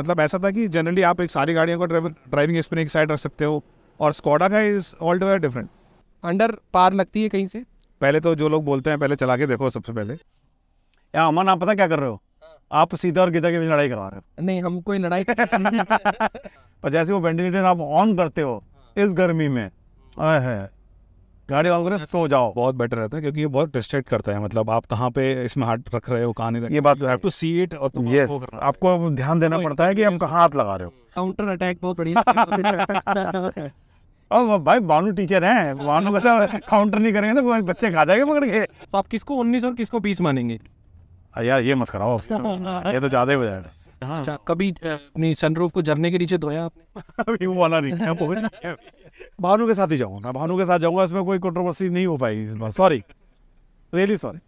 मतलब ऐसा था कि जनरली आप एक सारी गाड़ियों का ड्राइविंग एक्सपीरियंस एक साइड रख सकते हो और स्कॉडा का is all too different under par लगती है कहीं से पहले तो जो लोग बोलते हैं पहले चला के देखो सबसे पहले या अमन आप पता क्या कर रहे हो हाँ। आप सीधा और गीता के बीच लड़ाई करवा रहे हो नहीं हम कोई लड़ाई पर जैसे वो वेंटिलेटर आप ऑन करते हो हाँ। इस गर्मी में है गाड़ी वालों करें हाँ। सो जाओ बहुत बेटर रहता है क्योंकि ये बहुत डिस्ट्रैक्ट करता है मतलब आप कहाँ पे इसमें हाथ रख रहे हो कहा नहीं ये बात हैव टू सी इट और तुम आपको ध्यान देना तो पड़ता है कि हम कहाँ हाथ लगा रहे हो काउंटर अटैक बहुत बढ़िया और भाई बानू टीचर हैं बानू मतलब काउंटर नहीं करेंगे तो बच्चे खा जाएंगे पकड़ के तो आप किसको उन्नीस और किसको बीस मानेंगे यार ये मत कराओ ये तो ज़्यादा ही हो जाएगा हाँ। कभी अपनी सनरूफ को झरने के नीचे धोया आपने वो वाला नहीं किया भानु के साथ ही जाऊंगा ना भानु के साथ जाऊंगा इसमें कोई कंट्रोवर्सी नहीं हो पाएगी इस बार सॉरी रियली सॉरी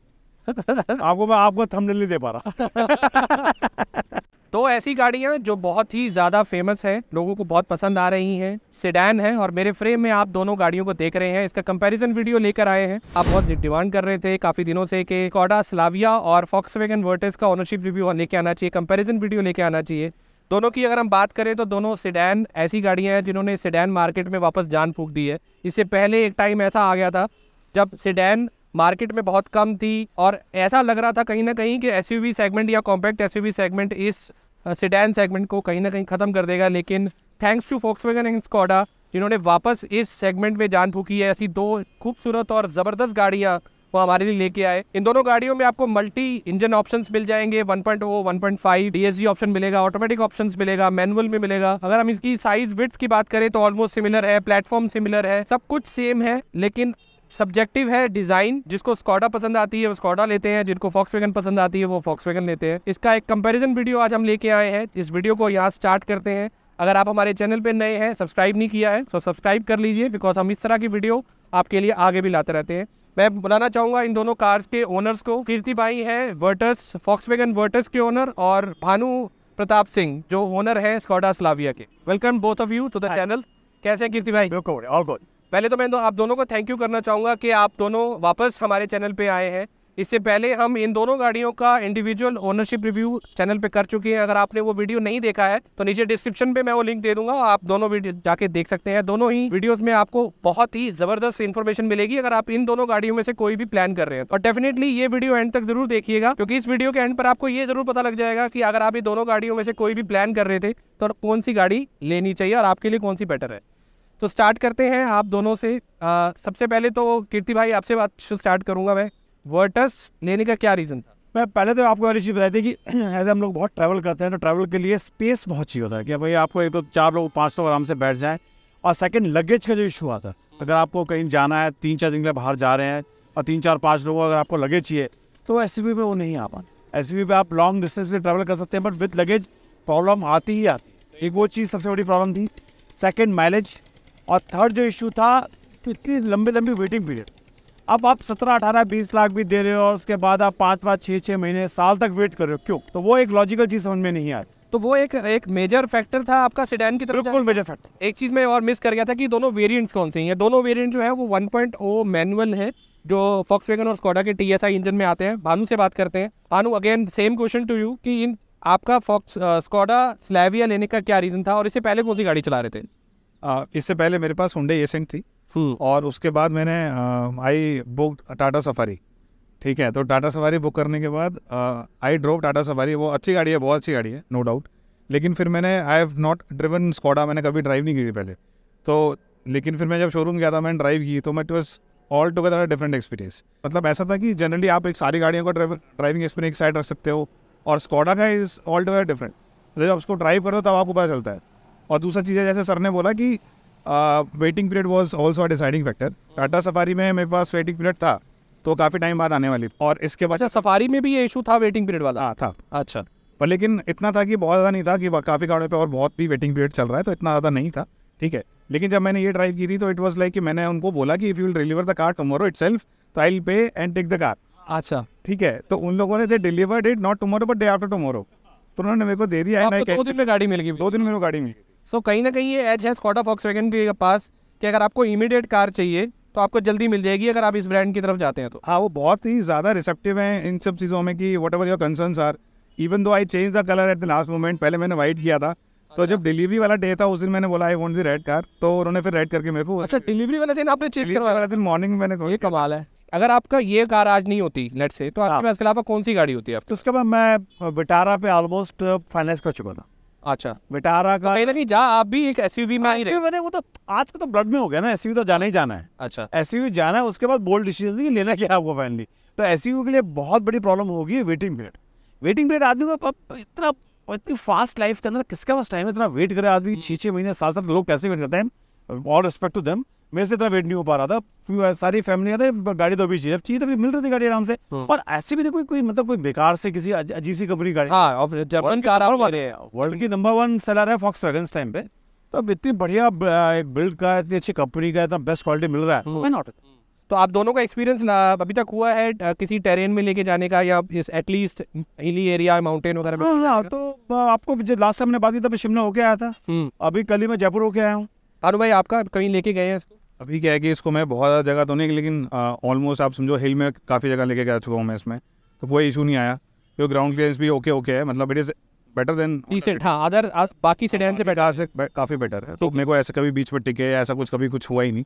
आपको मैं आपको थंबनेल नहीं दे पा रहा तो ऐसी गाड़ियाँ जो बहुत ही ज़्यादा फेमस है लोगों को बहुत पसंद आ रही हैं सिडैन है और मेरे फ्रेम में आप दोनों गाड़ियों को देख रहे हैं इसका कंपैरिजन वीडियो लेकर आए हैं आप बहुत डिमांड कर रहे थे काफ़ी दिनों से कि कॉडा स्लाविया और फॉक्स वेगन वर्टेस का ऑनरशिप रिव्यू लेके आना चाहिए कंपेरिजन वीडियो लेके आना चाहिए दोनों की अगर हम बात करें तो दोनों सिडैन ऐसी गाड़ियाँ हैं जिन्होंने सिडैन मार्केट में वापस जान फूक दी है इससे पहले एक टाइम ऐसा आ गया था जब सिडैन मार्केट में बहुत कम थी और ऐसा लग रहा था कहीं ना कहीं कि एस सेगमेंट या कॉम्पैक्ट एस सेगमेंट इस सिडैन सेगमेंट को कहीं ना कहीं ख़त्म कर देगा लेकिन thanks to Volkswagen and Skoda जिन्होंने वापस इस सेगमेंट में जान फूकी है ऐसी दो खूबसूरत और ज़बरदस्त गाड़ियाँ वो हमारे लिए लेके आए इन दोनों गाड़ियों में आपको मल्टी इंजन ऑप्शंस मिल जाएंगे 1.0, 1.5 डीएसजी ऑप्शन मिलेगा ऑटोमेटिक ऑप्शन मिलेगा मैनुअल में मिलेगा अगर हम इसकी साइज विथ की बात करें तो ऑलमोस्ट सिमिलर है प्लेटफॉर्म सिमिलर है सब कुछ सेम है लेकिन सब्जेक्टिव है डिज़ाइन जिसको स्कॉडा पसंद आती है वो स्कॉडा लेते हैं जिनको फॉक्स वैगन पसंद आती है वो फॉक्स वैगन लेते हैं इसका एक कंपैरिजन वीडियो आज हम लेके आए हैं इस वीडियो को यहाँ स्टार्ट करते हैं अगर आप हमारे चैनल पे नए हैं सब्सक्राइब नहीं किया है तो सब्सक्राइब कर लीजिए बिकॉज हम इस तरह की वीडियो आपके लिए आगे भी लाते रहते हैं मैं बुलाना चाहूंगा इन दोनों कार्स के ओनर्स को कीर्ति भाई है वर्टस फॉक्स वेगन वर्टस के ओनर और भानु प्रताप सिंह जो ओनर है स्कॉडा स्लाविया के welcome both of you to the channel कैसे हैं कीर्ति भाई ऑल गुड पहले तो मैं दो, आप दोनों को थैंक यू करना चाहूँगा कि आप दोनों वापस हमारे चैनल पे आए हैं इससे पहले हम इन दोनों गाड़ियों का इंडिविजुअल ओनरशिप रिव्यू चैनल पे कर चुके हैं अगर आपने वो वीडियो नहीं देखा है तो नीचे डिस्क्रिप्शन पे मैं वो लिंक दे दूंगा आप दोनों वीडियो जाके देख सकते हैं दोनों ही वीडियोस में आपको बहुत ही जबरदस्त इन्फॉर्मेशन मिलेगी अगर आप इन दोनों गाड़ियों में से कोई भी प्लान कर रहे हैं और डेफिनेटली ये वीडियो एंड तक जरूर देखिएगा क्योंकि इस वीडियो के एंड पर आपको ये जरूर पता लग जाएगा कि अगर आप ये दोनों गाड़ियों में से कोई भी प्लान कर रहे थे तो कौन सी गाड़ी लेनी चाहिए और आपके लिए कौन सी बेटर है तो स्टार्ट करते हैं आप दोनों से आ, सबसे पहले तो कीर्ति भाई आपसे बात स्टार्ट करूंगा मैं वर्टस लेने का क्या रीज़न था मैं पहले तो आपको वाली चीज़ बताई थी कि ऐसे हम लोग बहुत ट्रैवल करते हैं तो ट्रैवल के लिए स्पेस बहुत चाहिए होता है कि भाई आपको एक तो चार लोग पाँच लोग आराम से बैठ जाएँ और सेकेंड लगेज का जो इशू आता है अगर आपको कहीं जाना है तीन चार दिन के बाहर जा रहे हैं और तीन चार पाँच लोग अगर आपको लगेज चाहिए तो एस यू वो नहीं आ पाते एस पे आप लॉन्ग डिस्टेंस से ट्रैवल कर सकते हैं बट विथ लगेज प्रॉब्लम आती ही आती है एक वो चीज़ सबसे बड़ी प्रॉब्लम थी सेकेंड माइलेज और थर्ड जो इशू था इतनी लंबी लंबी वेटिंग पीरियड अब आप सत्रह अठारह बीस लाख भी दे रहे हो और उसके बाद आप पाँच पाँच छः छः महीने साल तक वेट कर रहे हो क्यों तो वो एक लॉजिकल चीज़ समझ में नहीं आती तो वो एक एक मेजर फैक्टर था आपका सिडैन की तरफ बिल्कुल मेजर फैक्टर एक चीज़ में और मिस कर गया था कि दोनों वेरिएंट्स कौन से हैं दोनों वेरिएंट जो है वो 1.0 मैनुअल है जो फॉक्स वेगन और स्कोडा के टी इंजन में आते हैं भानु से बात करते हैं Bhanu again same question to you कि इन आपका फॉक्स स्कोडा स्लैविया लेने का क्या रीज़न था और इससे पहले कौन सी गाड़ी चला रहे थे इससे पहले मेरे पास हुडे एसेंट थी हम्म। और उसके बाद मैंने आई बुक टाटा सफारी ठीक है तो टाटा सवारी बुक करने के बाद आई ड्रोव टाटा सफारी वो अच्छी गाड़ी है बहुत अच्छी गाड़ी है नो डाउट लेकिन फिर मैंने I have not driven Skoda मैंने कभी ड्राइव नहीं की थी पहले तो लेकिन फिर मैं जब शोरूम गया था मैंने ड्राइव की तो मैं it was altogether different experience मतलब ऐसा था कि जनरली आप एक सारी गाड़ियों का ड्राइविंग एक्सपीरियंस एक साइड रख सकते हो और स्कॉडा का इज़ ऑल टुगेदर डिफरेंट जब आप उसको ड्राइव करते हो तब आपको पता चलता है और दूसरा चीज़ है जैसे सर ने बोला कि waiting period was also deciding factor Tata Safari में मेरे पास वेटिंग पीरियड था तो काफ़ी टाइम बाद आने वाली और इसके बाद अच्छा सफारी में भी ये इशू था वेटिंग पीरियड वाला हाँ था अच्छा पर लेकिन इतना था कि बहुत ज़्यादा नहीं था कि काफ़ी गाड़ियों पे और बहुत भी वेटिंग पीरियड चल रहा है तो इतना ज़्यादा नहीं था ठीक है लेकिन जब मैंने ये ड्राइव की थी तो इट वॉज लाइक कि मैंने उनको बोला कि if you will deliver the car tomorrow itself तो I will pay and take the car अच्छा ठीक है तो उन लोगों ने they delivered it not tomorrow but day after tomorrow तो उन्होंने मेरे को दे दिया है दो दिन में गाड़ी मिल गई दो दिन में मेरे को गाड़ी मिल गई सो कहीं ना कहीं ये एज है स्कॉटा फॉक्स वैगन के पास कि अगर आपको इमीडिएट कार चाहिए तो आपको जल्दी मिल जाएगी अगर आप इस ब्रांड की तरफ जाते हैं तो हाँ वो बहुत ही ज़्यादा रिसेप्टिव हैं इन सब चीज़ों में कि whatever your concern are even though I change the colour at the last moment पहले मैंने वाइट किया था तो अच्छा। जब डिलीवरी वाला डे था उस दिन मैंने बोला I want the red car तो उन्होंने फिर रेड करके मेरे को अच्छा डिलीवरी वाला दिन आपने चेंज करवाया वाला दिन मॉर्निंग मैंने ये कमाल है अगर आपका ये कार आज नहीं होती लेट से तो आपके हाँ। पास कौन सी गाड़ी होती है उसके बाद मैं विटारा पे ऑलमोस्ट फाइनेंस कर चुका था अच्छा विटारा तो का तो नहीं जा आप भी एक एसयूवी में आई मैंने वो तो आज का तो ब्लड में हो गया ना एसयूवी तो जाना ही जाना है अच्छा एसयूवी जाना है उसके बाद बोल्ड डिसीजन कि लेना क्या आपको फाइनली तो एसयूवी के लिए बहुत बड़ी प्रॉब्लम होगी वेटिंग पीरियड वेटिंग पीरियड आदमी को इतना इतनी फास्ट लाइफ के अंदर किसके पास टाइम है इतना वेट करे आदमी छः हम्म। छः महीने साल साल लोग कैसे वेट करते हैं ऑल रिस्पेक्ट टू देम मेरे से इतना वेट नहीं हो पा रहा था सारी फैमिली आते गाड़ी तो अभी चाहिए चाहिए तो मिल रही थी गाड़ी आराम से और हम्म। ऐसे भी नहीं तो कोई कोई मतलब कोई बेकार से किसी अजीब सी कंपनी गाड़ी वर्ल्ड हाँ, की नंबर वन सेलर है फॉक्स वैगन टाइम पे तो अब इतनी बढ़िया एक बिल्ड का इतनी अच्छी कंपनी का इतना बेस्ट क्वालिटी मिल रहा है नॉट हम्म। तो आप दोनों का एक्सपीरियंस अभी तक हुआ है किसी टेरेन में लेके जाने का या एटलीस्ट हिली एरिया माउंटेन वगैरह में हाँ, तो आपको लास्ट टाइम ने बात की था मैं शिमला होके आया था हम्म। अभी कल ही मैं जयपुर होके आया हूँ अरे भाई आपका कहीं लेके गए हैं अभी क्या है कि इसको मैं बहुत ज़्यादा जगह तो नहीं लेकिन ऑलमोस्ट आप समझो हिल में काफ़ी जगह लेके जा चुका हूँ मैं इसमें तो कोई इशू नहीं आया क्योंकि ग्राउंड क्लियरेंस भी ओके ओके है मतलब it is better than decent हाँ अदर बाकी सेडान से बेटर से काफ़ी बेटर है तो मेरे को ऐसे कभी बीच पर टिके ऐसा कुछ कभी कुछ हुआ ही नहीं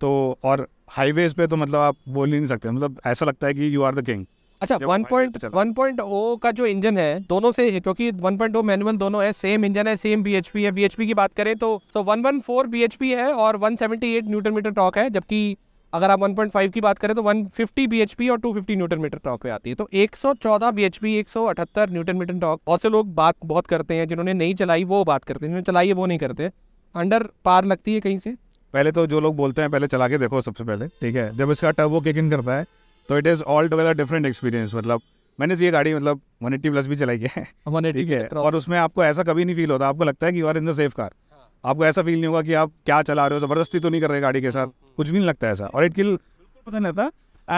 तो और हाईवेज़ पे तो मतलब आप बोल ही नहीं सकते मतलब ऐसा लगता है कि यू आर द किंग अच्छा one point one point O का जो इंजन है दोनों से क्योंकि मैनुअल दोनों है सेम इंजन है सेम बी एच पी है बी एच पी की बात करें तो तो one one four B H P है और one seventy eight newton metre torque है जबकि अगर आप 1.5 की बात करें तो 150 bhp और 250 न्यूटन मीटर टॉक पे आती है तो 114 bhp 178 न्यूटन मीटर टॉक बहुत से लोग बात बहुत करते हैं जिन्होंने नहीं चलाई वो बात करते हैं जिन्होंने चलाई है वो नहीं करते अंडर पार लगती है कहीं से पहले तो जो लोग बोलते हैं पहले चला के देखो सबसे पहले ठीक है जब इसका टर्बो किक इन करता है तो it is altogether different experience मतलब मैंने तो ये गाड़ी मतलब वन एट्टी प्लस भी चलाई है ठीक है और उसमें आपको ऐसा कभी नहीं फील होता आपको लगता है कि you are in the safe car आपको ऐसा फील नहीं होगा कि आप क्या चला रहे हो ज़बरदस्ती तो नहीं कर रहे गाड़ी के साथ कुछ भी नहीं लगता ऐसा और इट किल पता नहीं था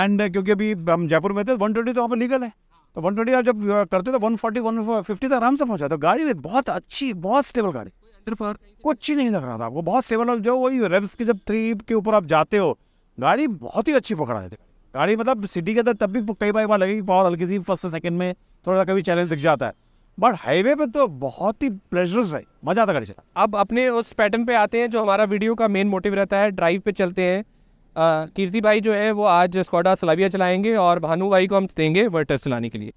एंड क्योंकि अभी हम जयपुर में थे वन ट्वेंटी तो वहाँ पर लीगल है तो वन ट्वेंटी आप जब करते तो वन फोर्टी वन फिफ्टी तक आराम से पहुँचा तो गाड़ी भी बहुत अच्छी बहुत स्टेबल गाड़ी कुछ ही नहीं लग रहा था आपको बहुत स्टेबल और जो वही रेव्स की जब थ्री के ऊपर आप जाते हो गाड़ी बहुत ही अच्छी पकड़ा देते गाड़ी मतलब सिटी के अंदर तब भी कई बार बार लगेगी पावर हल्की सी फर्स्ट सेकंड में थोड़ा सा कभी चैलेंज दिख जाता है बट हाईवे पे तो बहुत ही प्लेजरस भाई मजा आता गाड़ी चला अब अपने उस पैटर्न पे आते हैं जो हमारा वीडियो का मेन मोटिव रहता है ड्राइव पे चलते हैं कीर्ति भाई जो है वो आज स्कॉडा सलाबिया चलाएंगे और भानु भाई को हम देंगे वर्टस चलाने के लिए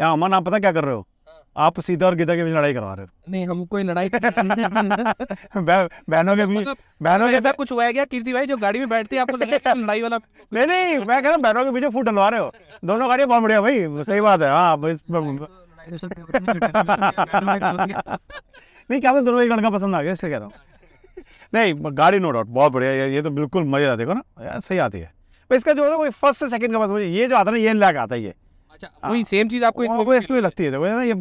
यार अमन आप पता क्या कर रहे हो आप सीधा और गीता के बीच लड़ाई करवा रहे हो नहीं हम कोई लड़ाई बहनों के बीच मतलब बहनों के साथ कुछ हुआ क्या कीर्ति भाई जो गाड़ी में बैठती है आपको लड़ाई वाला नहीं नहीं मैं कह रहा हूँ बहनों के बीच फूट डलवा रहे हो दोनों गाड़ियाँ बहुत बढ़िया भाई सही बात है हाँ नहीं क्या दोनों एक लड़का पसंद आ गया इसलिए कह रहा हूँ नहीं गाड़ी नो डाउट बहुत बढ़िया ये तो बिल्कुल मजेदार देखो ना सही आती है इसका जो है फर्स्ट से सेकंड का पास मुझे ये जो आता है ना ये लैक आता है ये अच्छा वही सेम चीज आपको इसको लगती है देखो ना ये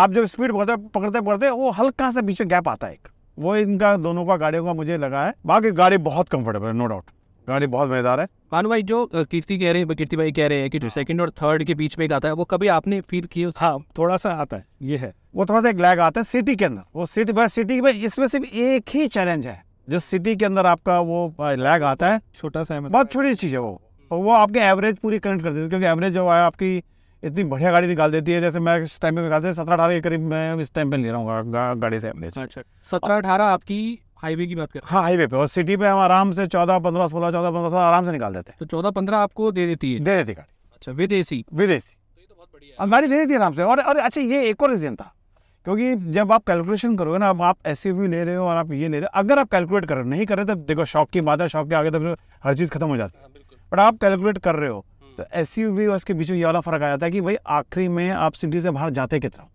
आप जब स्पीड बढ़ते पकड़ते पकड़ते वो हल्का सा बीच में गैप आता है एक वो इनका दोनों का गाड़ियों का मुझे लगा है बाकी गाड़ी बहुत कंफर्टेबल है नो डाउट गाड़ी बहुत मजेदार है भानु भाई जो कीर्ति कह रहे हैं कीर्ति भाई कह रहे हैं कि जो सेकंड हाँ। और थर्ड के बीच में एक आता है वो कभी आपने फील किया हाँ थोड़ा सा आता है ये है वो थोड़ा सा एक लैग आता है सिटी के अंदर वो सिटी भाई सिटी में इसमें सिर्फ एक ही चैलेंज है जो सिटी के अंदर आपका वो लैग आता है छोटा सा मतलब। बहुत छोटी चीज़ है वो वो आपके एवरेज पूरी कनेक्ट कर देती है क्योंकि एवरेज जो है आपकी इतनी बढ़िया गाड़ी निकाल देती है जैसे मैं इस टाइम पे निकालते सत्रह अठारह के करीब मैं इस टाइम पे ले रहा हूँ गा, गाड़ी से अपने अच्छा सत्रह अठारह आपकी हाईवे की बात कर हाँ हाईवे पे और सिटी पे हम आराम से चौदह पंद्रह सोलह चौदह पंद्रह सोलह आराम से निकाल देते हैं तो चौदह पंद्रह आपको दे देती है दे देती गाड़ी अच्छा विदेशी विदेशी तो, तो गाड़ी दे देती है आराम से और और अच्छा ये एक और रीज़न था क्योंकि जब आप कैलकुलेशन करोगे ना अब आप एस ले रहे हो और आप ये ले रहे हो अगर आप कैलकुलेट कर रहे हो नहीं कर रहे तो देखो शौक की बात है शौक के आगे तो फिर हर चीज़ खत्म हो जाती है हाँ, बट आप कैलकुलेट कर रहे हो तो एस यू वी और इसके बीच में ये वाला फ़र्क आया था कि भाई आखिरी में आप सिटी से बाहर जाते कितना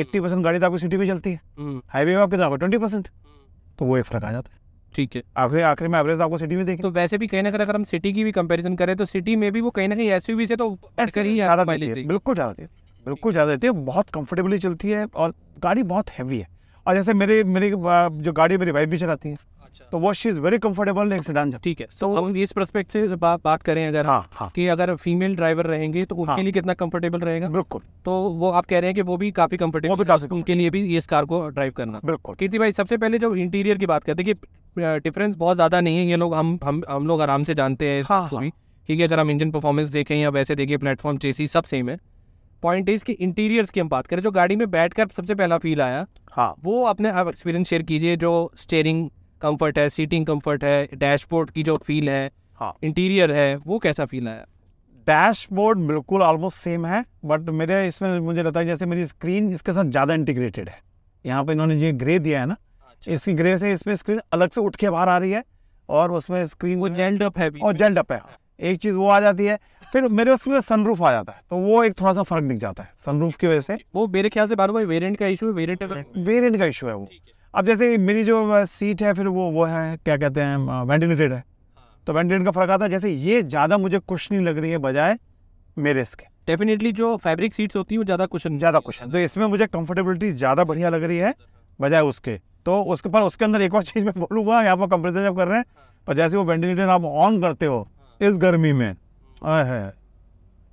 एट्टी हम्म। परसेंट गाड़ी तो आपको सिटी में चलती है हाईवे हम्म। में आप कितना ट्वेंटी हम्म। परसेंट तो वो एक फ़र्क आ जाता है ठीक है आखिरी आखिरी में एवरेज तो आपको सिटी में देखें तो वैसे भी कहीं ना कहीं अगर हम सिटी की भी कंपेरिजन करें तो सिटी में भी वो कहीं ना कहीं एस से तो कर ही ज़्यादा बिल्कुल ज़्यादा देती है बिल्कुल ज़्यादा देती है बहुत कंफर्टेबली चलती है और गाड़ी बहुत हैवी है और जैसे मेरे मेरी जो गाड़ी मेरी वाइफ भी चलाती है अच्छा। तो वो शी इज वेरी कंफर्टेबल एक सेडान ठीक है सो तो so, हम इस प्रस्पेक्ट से बा, बात करें अगर हाँ, हाँ. कि अगर फीमेल ड्राइवर रहेंगे तो उनके हाँ. लिए कितना कंफर्टेबल रहेगा बिल्कुल तो वो आप कह रहे हैं कि वो भी काफी कंफर्टेबल उनके लिए भी इस कार को ड्राइव करना बिल्कुल कीर्ति भाई सबसे पहले जो इंटीरियर की बात करते कि डिफरेंस बहुत ज्यादा नहीं है ये लोग हम हम हम लोग आराम से जानते हैं हाँ, हाँ। ठीक है अगर हम इंजन परफॉर्मेंस देखें या वैसे देखिए प्लेटफॉर्म चेसी सब सेम है पॉइंट इज कि इंटीरियर्स की हम बात करें जो गाड़ी में बैठकर सबसे पहला फील आया हाँ वो अपने आप एक्सपीरियंस शेयर कीजिए जो स्टेयरिंग कंफर्ट है सीटिंग कंफर्ट है डैशबोर्ड की जो फील है हाँ इंटीरियर है वो कैसा फील है डैशबोर्ड बिल्कुल ऑलमोस्ट सेम है बट मेरे इसमें मुझे लगता है जैसे मेरी स्क्रीन इसके साथ ज़्यादा इंटीग्रेटेड है यहाँ पे इन्होंने ये ग्रे दिया है ना अच्छा। इसकी ग्रे से इसमें स्क्रीन अलग से उठ के बाहर आ रही है और उसमें स्क्रीन वो जेल्ड अप है और जेल्ड अप है हाँ। एक चीज़ वो आ जाती है फिर मेरे उसमें सनरूफ आ जाता है तो वो एक थोड़ा सा फर्क दिख जाता है सनरूफ की वजह से वो मेरे ख्याल से बार वेरियंट का इशू है वेरियंट वेरियंट का इशू है वो अब जैसे मेरी जो सीट है फिर वो वो है क्या कहते हैं वेंटिलेटेड है हाँ। तो वेंटिलेटर का फ़र्क आता है जैसे ये ज़्यादा मुझे कुछ नहीं लग रही है बजाय मेरे इसके डेफिनेटली जो फैब्रिक सीट्स होती हैं वो ज़्यादा कुशन ज़्यादा कुशन तो इसमें मुझे कंफर्टेबिलिटी ज़्यादा बढ़िया लग रही है बजाय उसके तो उसके पर उसके अंदर एक और चीज़ मैं बोलूँगा यहाँ पर कंप्रेसर जब कर रहे हैं हाँ। पर जैसे वो वेंटिलेटर आप ऑन करते हो हाँ। इस गर्मी में है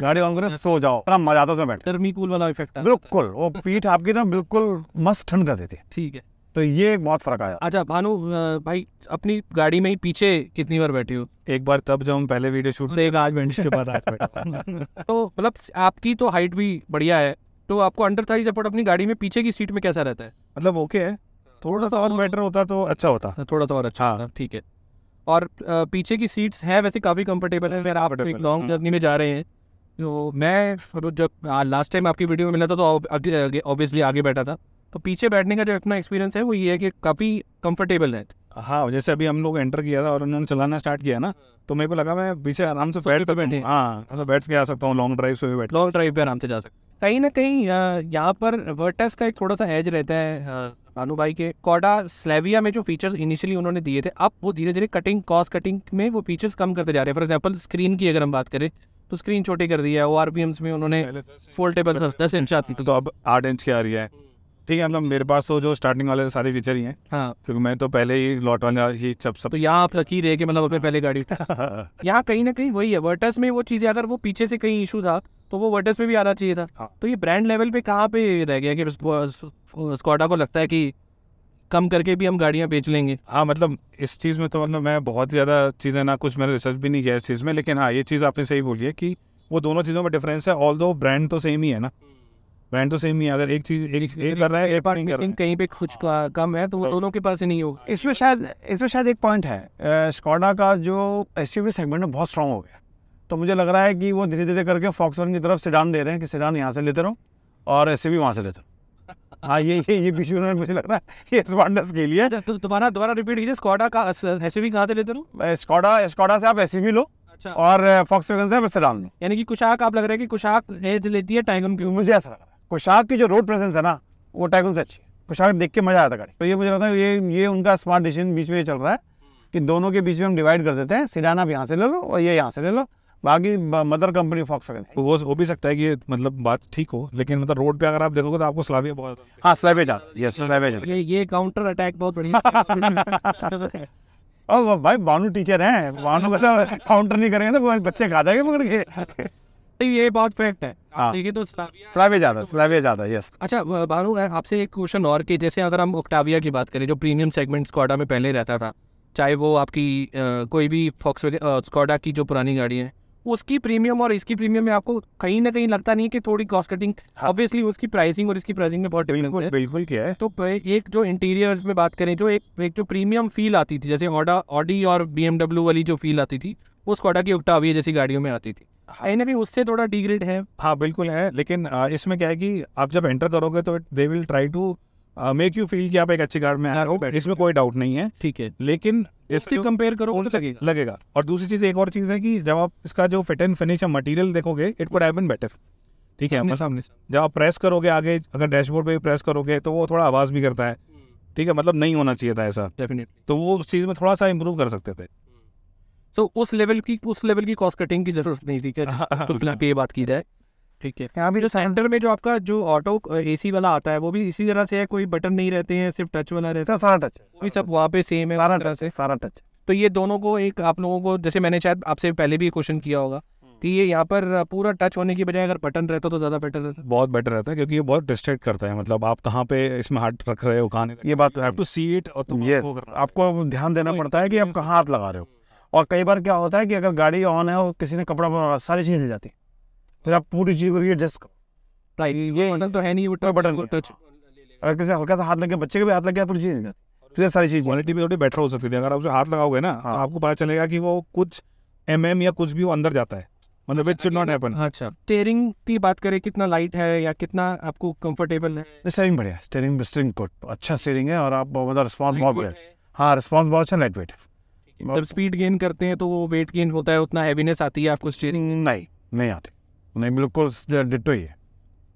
गाड़ी ऑन करो सो जाओ इतना मजा आता है उसमें बैठ गर्मी कूल वाला इफेक्ट बिल्कुल वो पीठ आपकी ना बिल्कुल मस्त ठंड कर देती है ठीक है तो ये बहुत फर्क आया अच्छा भानु भाई अपनी गाड़ी में ही पीछे कितनी बार बैठे हो एक बार तब जब हम पहले वीडियो शूट एक आज बेंच के बाद आज तो मतलब आपकी तो हाइट भी बढ़िया है तो आपको अंडर थर्टी सपोर्ट अपनी गाड़ी में पीछे की सीट में कैसा रहता है मतलब ओके है थोड़ा सा और तो बेटर होता तो अच्छा होता हाँ, थोड़ा सा और अच्छा हाँ। होता ठीक है और पीछे की सीट्स हैं वैसे काफ़ी कंफर्टेबल है अगर आप लॉन्ग जर्नी हाँ। में जा रहे हैं तो मैं जब लास्ट टाइम आपकी वीडियो में मिला था तो ऑब्वियसली आगे बैठा था तो पीछे बैठने का जो अपना एक्सपीरियंस है वो ये है कि काफ़ी कंफर्टेबल है हाँ जैसे अभी हम लोग एंटर किया था और उन्होंने चलाना स्टार्ट किया ना हाँ। तो मेरे को लगा मैं पीछे आराम से तो बैठ तो बैठे हाँ मतलब बैठ के आ सकता हूँ लॉन्ग ड्राइव पे बैठ लॉन्ग ड्राइव पे आराम से जा सकते कहीं ना कहीं यहाँ पर वर्टस का एक थोड़ा सा एज रहता है भानु भाई के कॉडा स्लेविया में जो फीचर्स इनिशियली उन्होंने दिए थे अब वो धीरे धीरे कटिंग कॉस्ट कटिंग में वो फीचर्स कम करते जा रहे हैं फॉर एग्जाम्पल स्क्रीन की अगर हम बात करें तो स्क्रीन छोटी कर दी है ओ आर में उन्होंने फोल्डेबल दस इंच आती तो अब आठ इंच की आ रही है हम्म। ठीक है मतलब मेरे पास तो जो स्टार्टिंग वाले सारे फीचर ही हैं हाँ क्योंकि मैं तो पहले ही लॉट वाले ही सब सब तो यहाँ आप लकी रहे कि मतलब अपने पहले गाड़ी यहाँ कहीं ना कहीं वही है वर्टस में वो चीज़ें अगर वो पीछे से कहीं इशू था तो वो वर्टस में भी आना चाहिए था हाँ। तो ये ब्रांड लेवल पे कहाँ पे रह गया कि स्कॉडा को लगता है कि कम करके भी हम गाड़ियाँ बेच लेंगे हाँ मतलब इस चीज़ में तो मतलब मैं बहुत ज़्यादा चीज़ें ना कुछ मैंने रिसर्च भी नहीं किया इस चीज़ में लेकिन हाँ ये चीज़ आपने सही बोली है कि वो दोनों चीज़ों में डिफरेंस है ऑल ब्रांड तो सेम ही है ना ब्रांड तो सेम ही अगर एक चीज एक एक कर रहा है एक नहीं कर रहा है कहीं पे कुछ कम है तो वो तो- दोनों के पास ही नहीं होगा इसमें शायद इसमें शायद एक पॉइंट है स्कॉडा का जो एस सेगमेंट में बहुत स्ट्रांग हो गया तो मुझे लग रहा है कि वो धीरे धीरे करके फॉक्सन की तरफ सिडान दे रहे हैं कि सिडान यहाँ से लेते रहो और ऐसे भी वहाँ से लेते रहो हाँ ये ये ये पीछे में मुझे लग रहा है ये स्पॉन्डस के लिए तुम्हारा अच्छा, तो दोबारा रिपीट कीजिए स्कॉडा का एस कहाँ से लेते रहो स्कॉडा स्कॉडा से आप एस लो अच्छा। और फॉक्स वैगन से आप सिडान लो यानी कि कुशाक आप लग रहा है कि कुशाक एज लेती है टाइगन की मुझे ऐसा लग रहा है पोशाक की जो रोड प्रेजेंस है ना वो टाइगर से अच्छी है पोशाक देख के मज़ा आता गाड़ी तो ये मुझे लगता है ये ये उनका स्मार्ट डिसीजन बीच में चल रहा है कि दोनों के बीच में हम डिवाइड कर देते हैं सिडान आप यहाँ से ले लो और ये यहाँ से ले लो बाकी मदर कंपनी फॉक्स तो वो हो भी सकता है कि मतलब बात ठीक हो लेकिन मतलब रोड पे अगर आप देखोगे तो आपको स्लाविया बहुत हाँ स्लाविया यस स्लाविया ये, ये काउंटर अटैक बहुत बढ़िया और भाई बानू टीचर हैं बानू मतलब काउंटर नहीं करेंगे तो बच्चे खा जाएंगे पकड़ के तो ये बहुत फैक्ट है हाँ देखिए तो स्लाविया ज्यादा स्लाविया ज्यादा यस अच्छा बारू आपसे एक क्वेश्चन और कि जैसे अगर हम ओक्टाविया की बात करें जो प्रीमियम सेगमेंट स्कॉडा में पहले रहता था चाहे वो आपकी कोई भी फॉक्स स्कॉडा की जो पुरानी गाड़ी है उसकी प्रीमियम और इसकी प्रीमियम में आपको कहीं ना कहीं लगता नहीं है कि थोड़ी कॉस्ट कटिंग ऑब्वियसली उसकी प्राइसिंग और इसकी प्राइसिंग में बहुत डिफरेंस है बिल्कुल क्या है तो एक जो इंटीरियर्स में बात करें जो एक एक जो प्रीमियम फील आती थी जैसे ऑडा ऑडी और बीएमडब्ल्यू वाली जो फील आती थी वो स्कॉडा की ओक्टाविया जैसी गाड़ियों में आती थी हाँ। कहीं ना उससे थोड़ा डिग्रेड है हाँ बिल्कुल है लेकिन इसमें क्या है कि आप जब एंटर करोगे तो they will try to make you feel कि आप एक अच्छी गार्ड में रहे हो इसमें कोई डाउट नहीं है ठीक है लेकिन जैसे कंपेयर करो तो लगेगा लगेगा और दूसरी चीज़ एक और चीज़ है कि जब आप इसका जो fit and finish material material देखोगे it could have been better ठीक है सामने मतलब जब आप प्रेस करोगे आगे अगर डैशबोर्ड पे भी प्रेस करोगे तो वो थोड़ा आवाज़ भी करता है हम्म। ठीक है मतलब नहीं होना चाहिए था ऐसा डेफिनेटली तो वो उस चीज़ में थोड़ा सा इम्प्रूव कर सकते थे तो उस लेवल की उस लेवल की कॉस्ट कटिंग की जरूरत नहीं थी क्या हाँ। तो ये बात की जाए ठीक है यहाँ भी जो सेंटर में जो आपका जो ऑटो एसी वाला आता है वो भी इसी तरह से है कोई बटन नहीं रहते हैं सिर्फ टच वाला रहता है सारा टच वो सब वहाँ पे सेम है सारा टच सारा टच तो ये दोनों को एक आप लोगों को जैसे मैंने शायद आपसे पहले भी क्वेश्चन किया होगा हम्म। कि ये यहाँ पर पूरा टच होने की बजाय अगर बटन रहता तो ज़्यादा बेटर रहता बहुत बेटर रहता है क्योंकि ये बहुत डिस्ट्रेक्ट करता है मतलब आप कहाँ पे इसमें हाथ रख रहे हो कहाँ ये बात टू सी इट और आपको ध्यान देना तो पड़ता है कि आप कहाँ हाथ लगा रहे हो और कई बार क्या होता है कि अगर गाड़ी ऑन है और किसी ने कपड़ा पहना सारी चीज़ें हिल जाती फिर आप पूरी चीज़ को एडजस्ट करो राइट ये बटन तो है नहीं बटन बटन टच अगर किसी हल्का सा हाथ लगे बच्चे के भी हाथ लग गया तो पूरी चीज़ हिल जाती फिर तो सारी चीज़ क्वालिटी भी थोड़ी बेटर हो सकती है अगर आप उसे हाथ लगाओगे ना तो हाँ। आपको पता चलेगा कि वो कुछ एम mm या कुछ भी वो अंदर जाता है मतलब इट शुड नॉट हैपन अच्छा स्टीयरिंग अच्छा। अच्छा, की बात करें कितना लाइट है या कितना आपको कंफर्टेबल है स्टीयरिंग बढ़िया स्टीयरिंग स्टीयरिंग गुड अच्छा स्टीयरिंग है और आप मतलब रिस्पांस बहुत बढ़िया हाँ रिस्पांस बहुत अच्छा लाइट वेट जब स्पीड मतलब गेन करते हैं तो वो वेट गेन होता है उतना हैवीनेस आती है आपको स्टीयरिंग नहीं नहीं आती नहीं बिल्कुल डिटो ही है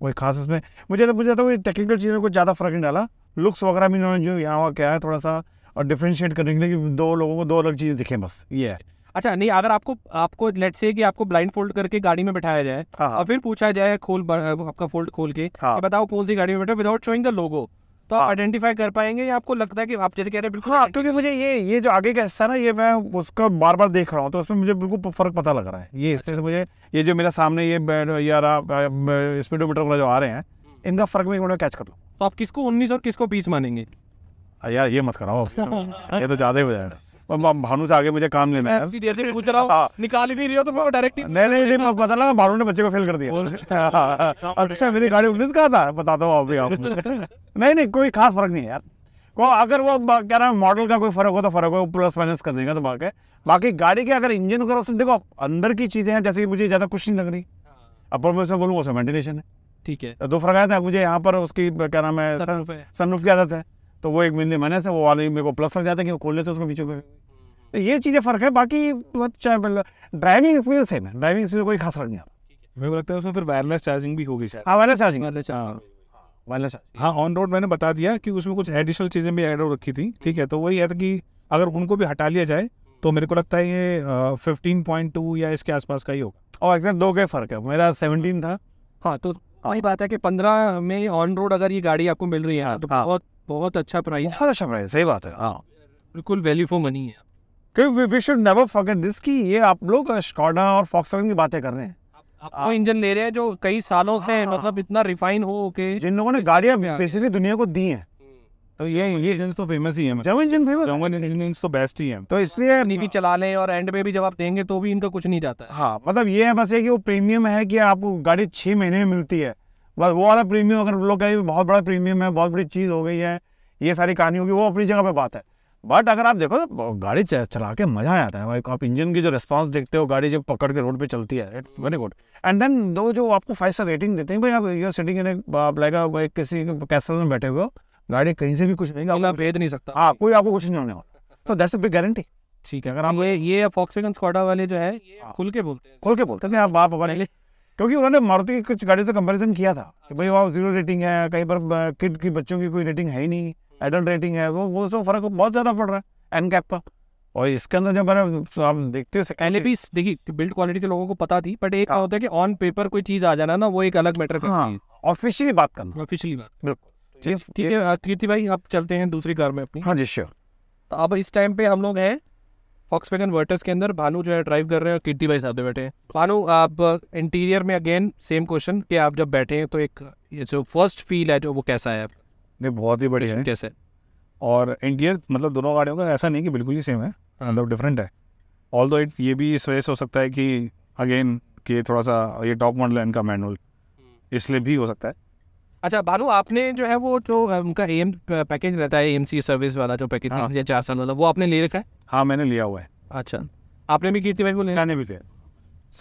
कोई खास इसमें मुझे तो मुझे तो है टेक्निकल चीज़ में कुछ ज़्यादा फर्क नहीं डाला लुक्स वगैरह भी इन्होंने जो यहाँ वहाँ क्या है थोड़ा सा और डिफ्रेंशिएट करने के लिए दो लोगों को दो अलग चीज़ें दिखें बस ये है अच्छा नहीं अगर आपको आपको लेट से कि आपको ब्लाइंड फोल्ड करके गाड़ी में बैठाया जाए हाँ, हाँ। और फिर पूछा जाए खोल आपका फोल्ड खोल के हाँ। बताओ कौन सी गाड़ी में बैठा विदाउट शोइंग द लोगो तो आप आइडेंटिफाई हाँ। कर पाएंगे या आपको लगता है कि आप जैसे कह रहे हैं बिल्कुल हाँ क्योंकि मुझे ये ये जो आगे का हिस्सा ना ये मैं उसका बार बार देख रहा हूँ तो उसमें मुझे बिल्कुल फर्क पता लग रहा है ये इससे अच्छा। से मुझे ये जो मेरा सामने ये यार स्पीडोमीटर वाला जो आ रहे हैं हम्म। इनका फर्क मैं उन्होंने कैच कर लूँ तो आप किसको उन्नीस और किसको बीस मानेंगे यार ये मत कराओ ये तो ज़्यादा ही हो जाएगा भानु से आगे मुझे काम लेना है देर से पूछ रहा हूँ हाँ। निकाल ही नहीं रही हो तो मैं डायरेक्ट नहीं नहीं नहीं पता मतलब लगा भानु ने बच्चे को फेल कर दिया हाँ। अच्छा मेरी गाड़ी उन्नीस कहा था बताता हूँ अभी आप नहीं नहीं कोई खास फर्क नहीं है यार को अगर वो क्या नाम मॉडल का कोई फर्क हो तो फर्क हो प्लस माइनस कर देगा तो बाकी बाकी गाड़ी के अगर इंजन करो उसमें देखो अंदर की चीज़ें हैं जैसे कि मुझे ज़्यादा कुछ नहीं लग रही अपर मैं उसमें बोलूँ उसमें वेंटिलेशन है ठीक है तो दो फर्क आया था मुझे यहाँ पर उसकी क्या नाम है सनरूफ की आदत है तो वो एक मिलने मैंने से वो वाले मेरे को प्लस लग जाता है कि वो खोल लेते हैं उसको में तो ये चीज़ें फ़र्क है बाकी ड्राइविंग एक्सपीरियंस सेम है ड्राइविंग एक्सपीरियंस कोई खास फर्क नहीं आता मेरे को लगता है उसमें फिर वायरलेस चार्जिंग भी होगी हाँ वायरलेस चार्जिंग वायरलेस हाँ ऑन रोड हाँ, मैंने बता दिया कि उसमें कुछ एडिशनल चीज़ें भी एड हो रखी थी ठीक है तो वही है कि अगर उनको भी हटा लिया जाए तो मेरे को लगता है ये फिफ्टीन पॉइंट टू या इसके आसपास का ही होगा और एक्जैक्ट दो का फ़र्क है मेरा सेवनटीन था हाँ तो वही बात है कि पंद्रह में ऑन रोड अगर ये गाड़ी आपको मिल रही है हाँ, तो हाँ। बहुत बहुत अच्छा प्राइस बहुत अच्छा प्राइस सही बात है हाँ बिल्कुल वैल्यू फॉर मनी है we should never forget this कि ये आप लोग स्कॉडा और फॉक्सवैगन की बातें कर रहे हैं आप वो इंजन ले रहे हैं जो कई सालों से आ, हाँ, हाँ। मतलब इतना रिफाइन हो के जिन लोगों ने गाड़ियां बेसिकली दुनिया को दी हैं हम्म। तो ये ये इंजन तो फेमस ही है German engine famous German engine तो बेस्ट ही है तो इसलिए नीवी हाँ। चला लें और एंड में भी जब आप देंगे तो भी इनका कुछ नहीं जाता है हाँ मतलब ये है बस ये कि वो प्रीमियम है कि आपको गाड़ी छह महीने में मिलती है बस वो वाला प्रीमियम अगर लोग कहें बहुत बड़ा प्रीमियम है बहुत बड़ी चीज़ हो गई है ये सारी कहानी होगी वो अपनी जगह पर बात है बट अगर आप देखो तो गाड़ी चला के मज़ा आता है भाई आप इंजन की जो रिस्पांस देखते हो गाड़ी जब पकड़ के रोड पे चलती है it's very good and then though जो आपको फाइव स्टार रेटिंग देते हैं भाई आप यूर सिटिंग इन आप भाई किसी कैसल में बैठे हुए हो गाड़ी कहीं से भी कुछ नहीं आप भेज नहीं सकता हाँ कोई आपको कुछ नहीं होने वाला तो दैट्स बिग गारंटी ठीक है अगर आप ये ये फॉक्सवेगन स्क्वाडा वाले जो है हाँ। खुल के बोलते हैं खुल के बोलते हैं आप बाप हमारे क्योंकि उन्होंने मारुति की कुछ गाड़ियों से कंपैरिजन किया था कि भाई अच्छा। वहाँ जीरो रेटिंग है कहीं पर किड की बच्चों की कोई रेटिंग है ही नहीं एडल्ट हम्म। रेटिंग है वो वो सब फ़र्क बहुत ज़्यादा पड़ रहा है एन कैप का और इसके अंदर जब मैंने तो आप देखते हो एल देखिए बिल्ड क्वालिटी के लोगों को पता थी बट एक हाँ। होता है कि ऑन पेपर कोई चीज़ आ जाना ना वो एक अलग मैटर हाँ ऑफिशियली बात करना ऑफिशियली बात बिल्कुल ठीक है कीर्ति भाई आप चलते हैं दूसरी कार में अपनी हाँ जी श्योर तो अब इस टाइम पे हम लोग हैं फॉक्स वैगन वर्टर्स के अंदर भानु जो है ड्राइव कर रहे हैं और कीर्ति भाई साहब बैठे हैं भानु आप इंटीरियर uh, में अगेन सेम क्वेश्चन कि आप जब बैठे हैं तो एक ये जो फर्स्ट फील है जो वो कैसा है आप नहीं बहुत ही बढ़िया है कैसे और इंटीरियर मतलब दोनों गाड़ियों का ऐसा नहीं कि बिल्कुल ही सेम है हाँ। मतलब डिफरेंट है ऑल दो इट ये भी इस वजह से हो सकता है कि अगेन कि थोड़ा सा ये टॉप मॉडल है इनका मैनुअल हम्म। इसलिए भी हो सकता है अच्छा भानु आपने जो है वो जो उनका एम पैकेज रहता है एम सर्विस वाला जो पैकेज हाँ। या चार साल वाला वो आपने ले रखा है हाँ मैंने लिया हुआ है अच्छा आपने भी कीर्ति भाई को लेना भी लिया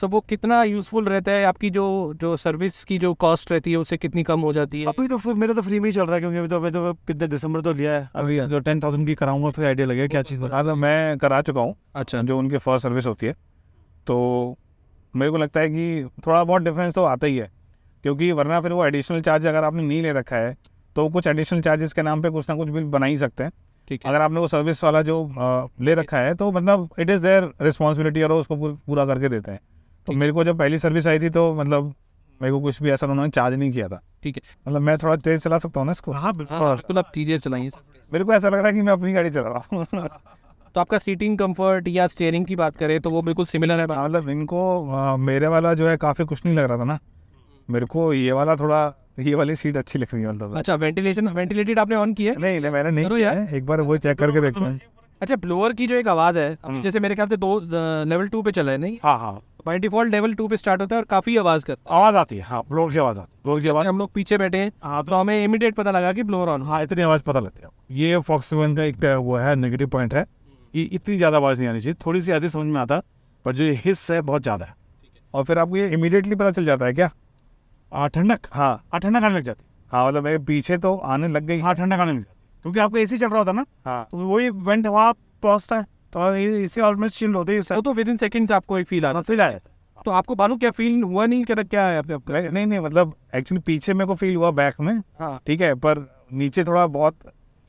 सब वो कितना यूजफुल रहता है आपकी जो जो सर्विस की जो कॉस्ट रहती है उससे कितनी कम हो जाती है अभी तो फिर मेरा तो फ्री में ही चल रहा है क्योंकि अभी तो अभी तो कितने दिसंबर तो लिया है अभी जो टेन थाउजेंड की कराऊंगा फिर आइडिया लगेगा क्या चीज़ हाँ मैं करा चुका हूँ अच्छा जो उनकी फर्स्ट सर्विस होती है तो मेरे को लगता है कि थोड़ा बहुत डिफरेंस तो आता ही है क्योंकि वरना फिर वो एडिशनल चार्ज अगर आपने नहीं ले रखा है तो कुछ एडिशनल चार्जेस के नाम पे कुछ ना कुछ बिल बना ही सकते हैं ठीक है अगर आपने वो सर्विस वाला जो आ, ले रखा है तो मतलब इट इज़ देयर रिस्पॉन्सिबिलिटी और उसको पूरा करके देते हैं तो मेरे को जब पहली सर्विस आई थी तो मतलब मेरे को कुछ भी ऐसा उन्होंने चार्ज नहीं किया था ठीक है मतलब मैं थोड़ा तेज चला सकता हूँ ना इसको हाँ, हाँ बिल्कुल आप चीज़ें चलाइए मेरे को ऐसा लग रहा है कि मैं अपनी गाड़ी चला रहा हूँ तो आपका सीटिंग कंफर्ट या स्टेयरिंग की बात करें तो वो बिल्कुल सिमिलर है हाँ, मतलब इनको मेरे वाला जो है काफ़ी कुछ नहीं लग रहा था ना मेरे को ये वाला थोड़ा ये वाली सीट अच्छी लग रही है मतलब अच्छा वेंटिलेशन वेंटिलेटेड आपने ऑन किया नहीं नहीं मैंने नहीं किया एक बार वो चेक करके तो देखते हैं अच्छा ब्लोअर की जो एक आवाज़ है हम्म। जैसे मेरे ख्याल से दो लेवल टू पे चला है नहीं हाँ हाँ बाई डिफॉल्ट लेवल टू पे स्टार्ट होता है और काफी आवाज करता आवाज आती है हाँ, ब्लोअर की आवाज आती है की आवाज हम लोग पीछे बैठे हैं हाँ, तो, तो, हमें इमीडिएट पता लगा कि ब्लोअर ऑन हाँ इतनी आवाज पता लगती है ये फॉक्सवन का एक वो है नेगेटिव पॉइंट है ये इतनी ज्यादा आवाज नहीं आनी चाहिए थोड़ी सी आधी समझ में आता पर जो हिस्स है बहुत ज्यादा है और फिर आपको ये इमीडिएटली पता चल जाता है क्या ठंडक हाँ ठंडक आने लग जाती हाँ मतलब मेरे पीछे तो आने लग गई हाँ ठंडक आने लग जाती क्योंकि आपको ए चल रहा होता ना हाँ तो वही वेंट वहाँ पहुँचता है तो इसी ऑलमोस्ट चिल्ड होते ही वो तो विद इन सेकेंड्स आपको एक फील आता फील हाँ, आ जाता तो आपको बालू क्या फील हुआ नहीं क्या क्या है आपका नहीं नहीं मतलब एक्चुअली पीछे मेरे को फील हुआ बैक में हाँ ठीक है पर नीचे थोड़ा बहुत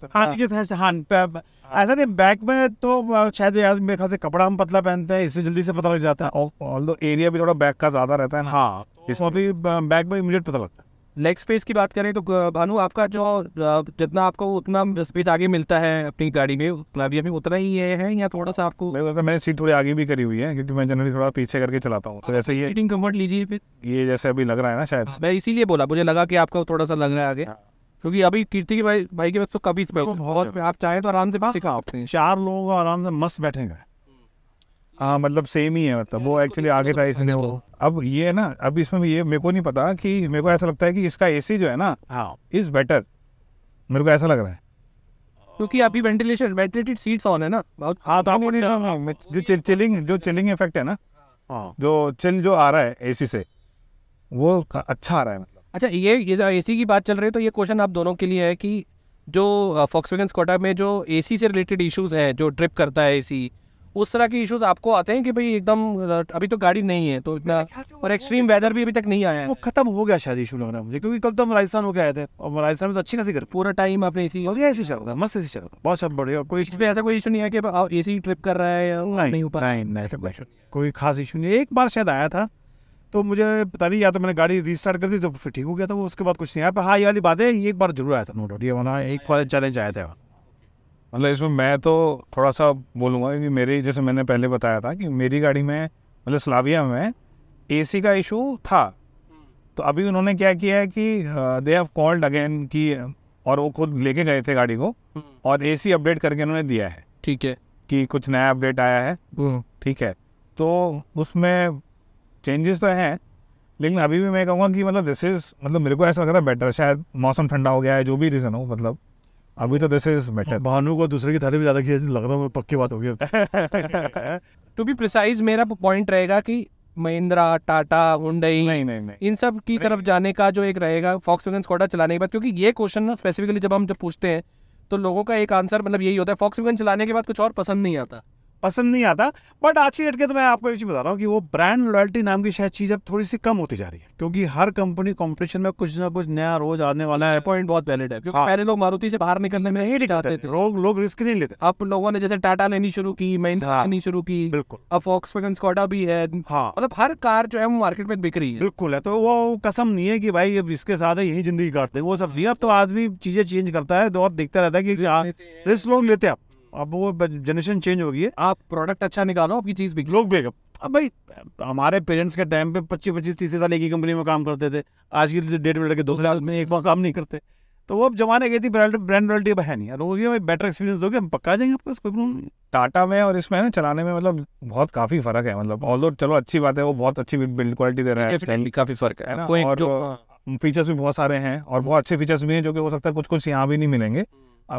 मतलब हाँ। हाँ। ऐसा नहीं बैक में तो शायद यार मेरे ख्याल से कपड़ा हम पतला पहनते हैं इससे जल्दी से पता लग जाता है ऑल हाँ, एरिया भी थोड़ा बैक का ज़्यादा रहता है हाँ तो इसमें बैक तो में इमीडिएट पता लगता है लेग स्पेस की बात करें तो भानु आपका जो जितना आपको उतना स्पेस आगे मिलता है अपनी गाड़ी में उतना मतलब भी अभी उतना ही है या थोड़ा सा आपको मैंने सीट थोड़ी आगे भी करी हुई है क्योंकि मैं जनरली थोड़ा पीछे करके चलाता हूँ तो जैसे सीटिंग लीजिए फिर ये जैसे अभी लग रहा है ना शायद मैं इसीलिए बोला मुझे लगा कि आपको थोड़ा सा लग रहा है आगे क्योंकि अभी कीर्ति के भाई भाई के पास तो कभी पे बहुत पे आप चाहें तो आराम से बात सिखा सकते हैं चार लोग आराम से मस्त बैठेंगे हम्म। हाँ मतलब सेम ही है मतलब वो एक्चुअली आगे था इसने वो अब ये है ना अब इसमें ये मेरे को नहीं पता कि मेरे को ऐसा लगता है कि इसका एसी जो है ना हाँ इज बेटर मेरे को ऐसा लग रहा है क्योंकि अभी वेंटिलेशन वेंटिलेटेड सीट्स ऑन है ना बहुत हाँ तो हाँ, हाँ, जो चिलिंग जो चिलिंग इफेक्ट है ना हाँ। जो चिल जो आ रहा है एसी से वो अच्छा आ रहा है अच्छा ये ये एसी की बात चल रही है तो ये क्वेश्चन आप दोनों के लिए है कि जो फॉक्सवैगन स्कॉटा में जो एसी से रिलेटेड इश्यूज हैं जो ट्रिप करता है एसी उस तरह के इश्यूज आपको आते हैं कि भाई एकदम अभी तो गाड़ी नहीं है तो इतना और एक्सट्रीम वेदर भी अभी तक नहीं आया है वो खत्म हो गया शायद इशू लग रहा है मुझे क्योंकि कल तो हम राजस्थान होकर आए थे और राजस्थान में तो अच्छी खासी कर पूरा टाइम आपने एसी और ऐसी चल रहा मस्त ऐसी चल रहा बहुत सब बढ़िया कोई इसमें ऐसा कोई इशू नहीं है कि ए ट्रिप कर रहा है नहीं कोई खास इशू नहीं एक बार शायद आया था तो मुझे पता नहीं या तो मैंने गाड़ी रीस्टार्ट कर दी तो फिर ठीक हो गया था वो उसके बाद कुछ नहीं आया पर हाँ ये वाली बात है ये एक बार जरूर आया था नो डाउट ये वाला एक बार चैलेंज आया था मतलब इसमें मैं तो थोड़ा सा बोलूँगा क्योंकि मेरी जैसे मैंने पहले बताया था कि मेरी गाड़ी में मतलब स्लाविया में ए का इशू था तो अभी उन्होंने क्या किया है कि दे हैव कॉल्ड अगेन कि और वो खुद लेके गए थे गाड़ी को और ए अपडेट करके उन्होंने दिया है ठीक है कि कुछ नया अपडेट आया है हम्म। ठीक है तो उसमें चेंजेस तो हैं लेकिन अभी भी मैं कहूँगा कि मतलब दिस इज़ मतलब मेरे को ऐसा लग रहा है बेटर शायद मौसम ठंडा हो गया है जो भी रीज़न हो मतलब अभी तो दिस इज़ बेटर भानु को दूसरे की थाली भी ज़्यादा खींच लग रहा है पक्की बात हो गई टू बी प्रिसाइज मेरा पॉइंट रहेगा कि महिंद्रा टाटा हुडई नहीं नहीं नहीं इन सब की तरफ जाने का जो एक रहेगा फॉक्स वैगन स्कॉडा चलाने के बाद क्योंकि ये क्वेश्चन ना स्पेसिफिकली जब हम जब पूछते हैं तो लोगों का एक आंसर मतलब यही होता है फॉक्स वैगन चलाने के बाद कुछ और पसंद नहीं आता पसंद नहीं आता बट आज की डेट के तो मैं आपको एक चीज़ बता रहा हूँ कि वो ब्रांड लॉयल्टी नाम की शायद चीज़ अब थोड़ी सी कम होती जा रही है क्योंकि हर कंपनी कंपटीशन में कुछ ना कुछ नया रोज आने वाला है पॉइंट बहुत वैलिड है क्योंकि हाँ। पहले लोग मारुति से बाहर निकलने में नहीं निकलते थे लोग लोग रिस्क नहीं लेते अब लोगों ने जैसे टाटा लेनी शुरू की महिंद्रा लेनी शुरू की बिल्कुल अब फॉक्स स्कॉटा भी है हाँ। मतलब हर कार जो है वो मार्केट में बिक रही है बिल्कुल है तो वो कसम नहीं है कि भाई अब इसके साथ है यही जिंदगी काटते हैं वो सब नहीं अब तो आदमी चीज़ें चेंज करता है तो और देखता रहता है कि रिस्क हाँ, लोग लेते हैं अब वो जनरेशन चेंज हो गई है आप प्रोडक्ट अच्छा निकालो आपकी चीज़ भी लोग बेगम अब भाई हमारे पेरेंट्स के टाइम पे पच्चीस पच्चीस तीस साल एक ही कंपनी में काम करते थे आज की तो डेट में लड़के दो साल में एक बार काम नहीं करते तो वो अब जमाने गई थी ब्रांड ब्रांड रॉयल्टी अब है नहीं यार होगी भाई बेटर एक्सपीरियंस दोगे हम पक्का जाएंगे आपके कोई प्रॉब्लम नहीं टाटा में और इसमें ना चलाने में मतलब बहुत काफ़ी फ़र्क है मतलब ऑल चलो अच्छी बात है वो बहुत अच्छी बिल्ड क्वालिटी दे रहे हैं काफ़ी फ़र्क है ना और फीचर्स भी बहुत सारे हैं और बहुत अच्छे फीचर्स भी हैं जो कि हो सकता है कुछ कुछ यहाँ भी नहीं मिलेंगे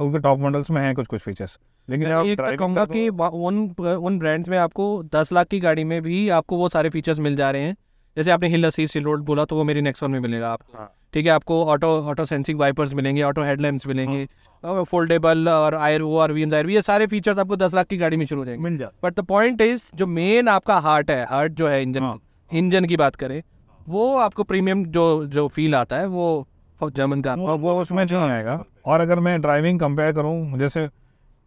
उनके टॉप मॉडल्स में हैं कुछ कुछ फीचर्स लेकिन कहूँगा कि उन उन ब्रांड्स में आपको दस लाख की गाड़ी में भी आपको वो सारे फीचर्स मिल जा रहे हैं जैसे आपने हिल असीस्ट रोड बोला तो वो मेरी नेक्स्ट वन में मिलेगा आपको हाँ। ठीक है आपको ऑटो ऑटो सेंसिंग वाइपर्स मिलेंगे ऑटो हेडलैम्प्स मिलेंगे फोल्डेबल हाँ। और आयर वो आर वी एम ये सारे फीचर्स आपको दस लाख की गाड़ी में शुरू हो जाएंगे मिल जाए बट द पॉइंट इज जो मेन आपका हार्ट है हार्ट जो है इंजन इंजन हाँ। की बात करें वो आपको प्रीमियम जो जो फील आता है वो और जर्मन कार और वो उसमें नहीं आएगा और अगर मैं ड्राइविंग कंपेयर करूँ जैसे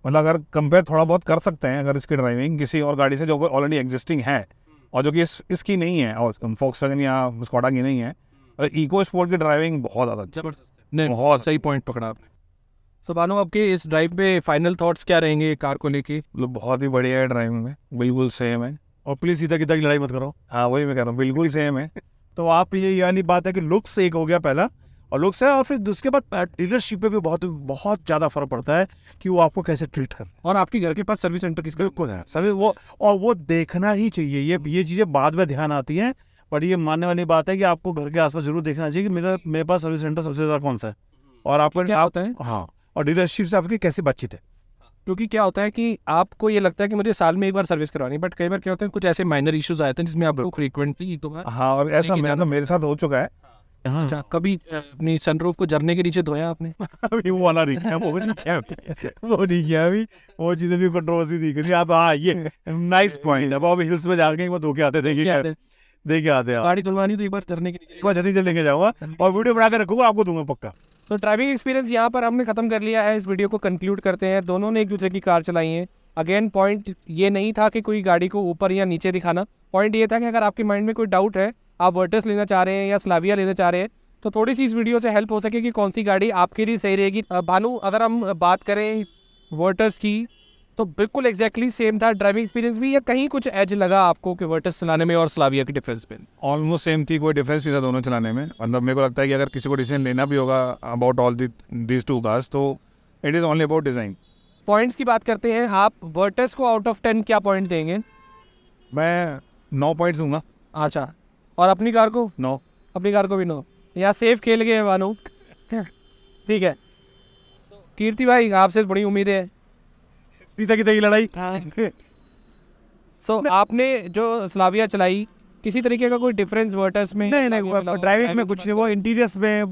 मतलब अगर कंपेयर थोड़ा बहुत कर सकते हैं अगर इसकी ड्राइविंग किसी और गाड़ी से जो ऑलरेडी एग्जिस्टिंग है और जो कि इस इसकी नहीं है और फोक्स या स्कॉडा की नहीं है और इको स्पोर्ट की ड्राइविंग बहुत ज़्यादा जबरदस्त बहुत सही पॉइंट पकड़ा आपने सो so, आपके इस ड्राइव पे फाइनल थॉट्स क्या रहेंगे कार को लेके मतलब बहुत ही बढ़िया है ड्राइविंग में बिल्कुल सेम है और प्लीज सीधा किता की लड़ाई मत करो हाँ वही मैं कह रहा हूँ बिल्कुल सेम है तो आप ये यानी बात है कि लुक्स एक हो गया पहला और लोग से और फिर उसके बाद डीलरशिप पे भी बहुत बहुत ज़्यादा फर्क पड़ता है कि वो आपको कैसे ट्रीट कर और आपके घर के पास सर्विस सेंटर किस बिल्कुल है सर्विस वो और वो देखना ही चाहिए ये ये चीज़ें बाद में ध्यान आती हैं बट ये मानने वाली बात है कि आपको घर के आसपास जरूर देखना चाहिए कि मेरा मेरे पास सर्विस सेंटर सबसे ज़्यादा कौन सा है और आपको क्या होता है हाँ और डीलरशिप से आपकी कैसे बातचीत है क्योंकि क्या होता है कि आपको ये लगता है कि मुझे साल में एक बार सर्विस करवानी बट कई बार क्या होता है कुछ ऐसे माइनर इश्यूज आते हैं जिसमें आप फ्रीक्वेंटली तो हाँ और ऐसा तो मेरे साथ हो चुका है हाँ। हाँ। अच्छा कभी अपनी सनरूफ को झरने के नीचे धोया आपने अभी वो वाला नहीं किया वो नहीं किया वो नहीं किया अभी वो चीज़ें भी कंट्रोवर्सी दिख रही आप हाँ ये नाइस पॉइंट अब आप हिल्स में जाके एक बार धोके के आते देखिए क्या देखे आते हैं गाड़ी धुलवानी तो एक बार झरने के नीचे एक बार झरने चलने के जाऊँगा हाँ और वीडियो बना के रखूंगा आपको दूंगा पक्का तो ड्राइविंग एक्सपीरियंस यहाँ पर हमने ख़त्म कर लिया है इस वीडियो को कंक्लूड करते हैं दोनों ने एक दूसरे की कार चलाई है अगेन पॉइंट ये नहीं था कि कोई गाड़ी को ऊपर या नीचे दिखाना पॉइंट ये था कि अगर आपके माइंड में कोई डाउट है आप वर्टस लेना चाह रहे हैं या स्लाविया लेना चाह रहे हैं तो थोड़ी सी इस वीडियो से हेल्प हो सके कि कौन सी गाड़ी आपके लिए सही रहेगी भानु अगर हम बात करें वर्टस की तो बिल्कुल एग्जैक्टली सेम था ड्राइविंग एक्सपीरियंस भी या कहीं कुछ एज लगा आपको कि वर्टस चलाने में और स्लाविया के डिफरेंस में ऑलमोस्ट सेम थी कोई डिफरेंस नहीं था दोनों चलाने में मतलब मेरे को लगता है कि अगर किसी को डिसीजन लेना भी होगा about all this two cars तो it is only about design points की बात करते हैं आप वर्टस को आउट ऑफ टेन क्या पॉइंट देंगे मैं नौ पॉइंट्स दूंगा अच्छा और अपनी कार को नो अपनी कार को भी नो यहाँ सेफ खेल गए वानू ठीक है कीर्ति भाई आपसे बड़ी उम्मीद है सीता की लड़ाई सो हाँ। so, आपने जो स्लाविया चलाई किसी तरीके का कोई डिफरेंस वर्टर्स में नहीं नहीं ड्राइविंग में कुछ नहीं वो इंटीरियर्स में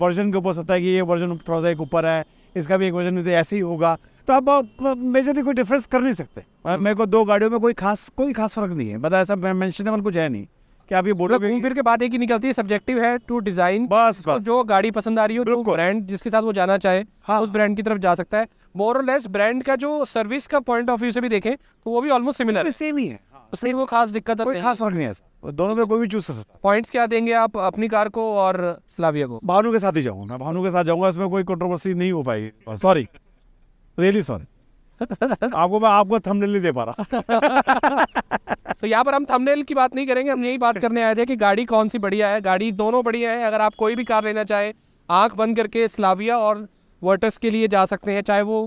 वर्जन के ऊपर सकता है कि ये वर्जन थोड़ा सा एक ऊपर है इसका भी एक वर्जन तो ऐसे ही होगा तो आप मेजरली कोई डिफरेंस कर नहीं सकते मेरे को दो गाड़ियों में कोई खास कोई खास फर्क नहीं है मतलब ऐसा मैंशनेबल मतलब कुछ है नहीं क्या आप ये बोलोगे मतलब घूम फिर के बात एक ही निकलती है सब्जेक्टिव है टू डिजाइन बस, बस जो गाड़ी पसंद आ रही हो जो तो ब्रांड जिसके साथ वो जाना चाहे हाँ उस ब्रांड की तरफ जा सकता है मोर और लेस ब्रांड का जो सर्विस का पॉइंट ऑफ व्यू से भी देखें तो वो भी ऑलमोस्ट सिमिलर है सेम ही है सिर्फ हाँ, तो वो खास दिक्कत कोई खास फर्क नहीं है दोनों में कोई भी चूज कर सकता पॉइंट क्या देंगे आप अपनी कार को और स्लाविया को भानु के साथ ही जाऊंगा भानु के साथ जाऊंगा इसमें कोई कंट्रोवर्सी नहीं हो पाएगी सॉरी रियली सॉरी आपको मैं आपको थंबनेल नहीं दे पा रहा तो यहाँ पर हम थंबनेल की बात नहीं करेंगे हम यही बात करने आए थे कि गाड़ी कौन सी बढ़िया है गाड़ी दोनों बढ़िया है अगर आप कोई भी कार लेना चाहें आँख बंद करके स्लाविया और वर्टस के लिए जा सकते हैं चाहे वो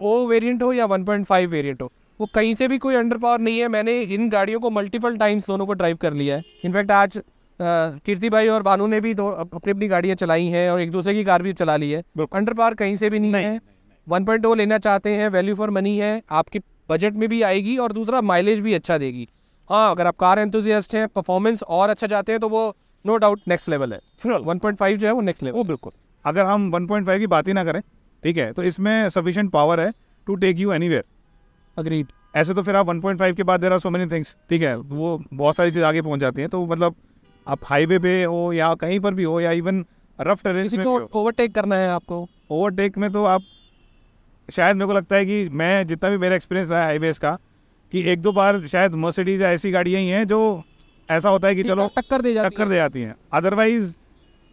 ओ वेरियंट oh हो या फाइव वेरियंट हो वो कहीं से भी कोई अंडर पावर नहीं है मैंने इन गाड़ियों को मल्टीपल टाइम्स दोनों को ड्राइव कर लिया है इनफैक्ट आज कीर्ति भाई और बानू ने भी दो अपनी अपनी गाड़ियाँ चलाई हैं और एक दूसरे की कार भी चला ली है अंडर पावर कहीं से भी नहीं, नहीं है वन पॉइंट oh लेना चाहते हैं वैल्यू फॉर मनी है आपकी बजट में भी आएगी और दूसरा माइलेज भी अच्छा देगी हाँ अगर आप कार एंथुजियास्ट हैं परफॉर्मेंस और अच्छा चाहते हैं तो वो नो डाउट नेक्स्ट लेवल है फिर वन पॉइंट फाइव जो है वो नेक्स्ट लेवल वो बिल्कुल अगर हम वन पॉइंट फाइव की बात ही ना करें ठीक है तो इसमें सफिशेंट पावर है to take you anywhere agreed ऐसे तो फिर आप वन पॉइंट फाइव के बाद दे रहा सो मेनी थिंग्स ठीक है वो बहुत सारी चीज़ आगे पहुँच जाती हैं तो मतलब आप हाईवे पे हो या कहीं पर भी हो या इवन रफ टेरेन में ओवरटेक करना है आपको ओवरटेक में तो आप शायद मेरे को लगता है कि मैं जितना भी मेरा एक्सपीरियंस रहा है का कि एक दो बार शायद मर्सिडीज ऐसी गाड़ियाँ ही हैं जो ऐसा होता है कि चलो टक्कर दे जाती टक्कर दे जाती हैं अदरवाइज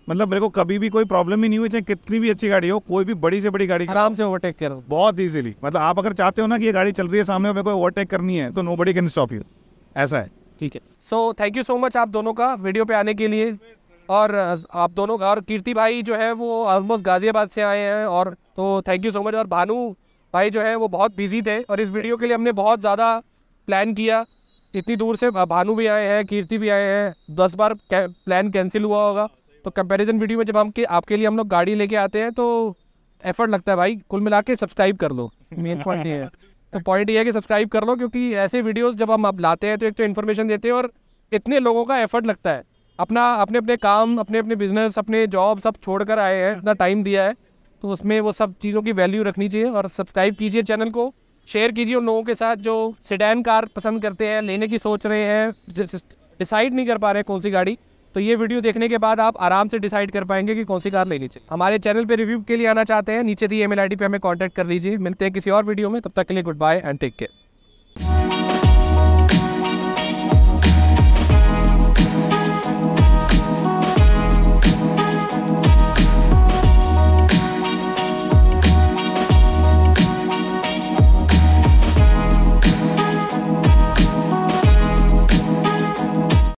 मतलब मेरे को कभी भी कोई प्रॉब्लम ही नहीं हुई चाहे कितनी भी अच्छी गाड़ी हो कोई भी बड़ी से बड़ी गाड़ी आराम से ओवरटेक करो बहुत ईजिली मतलब आप अगर चाहते हो ना कि ये गाड़ी चल रही है सामने मेरे को ओवरटेक करनी है तो nobody can stop you ऐसा है ठीक है so thank you so much आप दोनों का वीडियो पे आने के लिए और आप दोनों और कीर्ति भाई जो है वो ऑलमोस्ट गाज़ियाबाद से आए हैं और तो थैंक यू सो मच और भानु भाई जो है वो बहुत बिजी थे और इस वीडियो के लिए हमने बहुत ज़्यादा प्लान किया इतनी दूर से भानु भी आए हैं कीर्ति भी आए हैं दस बार प्लान कैंसिल हुआ होगा तो कंपेरिज़न वीडियो में जब हम के आपके लिए हम लोग गाड़ी लेके आते हैं तो एफर्ट लगता है भाई कुल मिला के सब्सक्राइब कर लो मेन पॉइंट ये है तो पॉइंट ये है कि सब्सक्राइब कर लो क्योंकि ऐसे वीडियोज़ जब हम आप लाते हैं तो एक तो इन्फॉर्मेशन देते हैं और इतने लोगों का एफर्ट लगता है अपना अपने अपने काम अपने अपने बिजनेस अपने जॉब सब छोड़ कर आए हैं इतना टाइम दिया है तो उसमें वो सब चीज़ों की वैल्यू रखनी चाहिए और सब्सक्राइब कीजिए चैनल को शेयर कीजिए उन लोगों के साथ जो सिडैन कार पसंद करते हैं लेने की सोच रहे हैं डिसाइड नहीं कर पा रहे हैं कौन सी गाड़ी तो ये वीडियो देखने के बाद आप आराम से डिसाइड कर पाएंगे कि कौन सी कार लेनी चाहिए हमारे चैनल पर रिव्यू के लिए आना चाहते हैं नीचे दी ई मेल आई पे हमें कॉन्टैक्ट कर लीजिए मिलते हैं किसी और वीडियो में तब तक के लिए goodbye and take care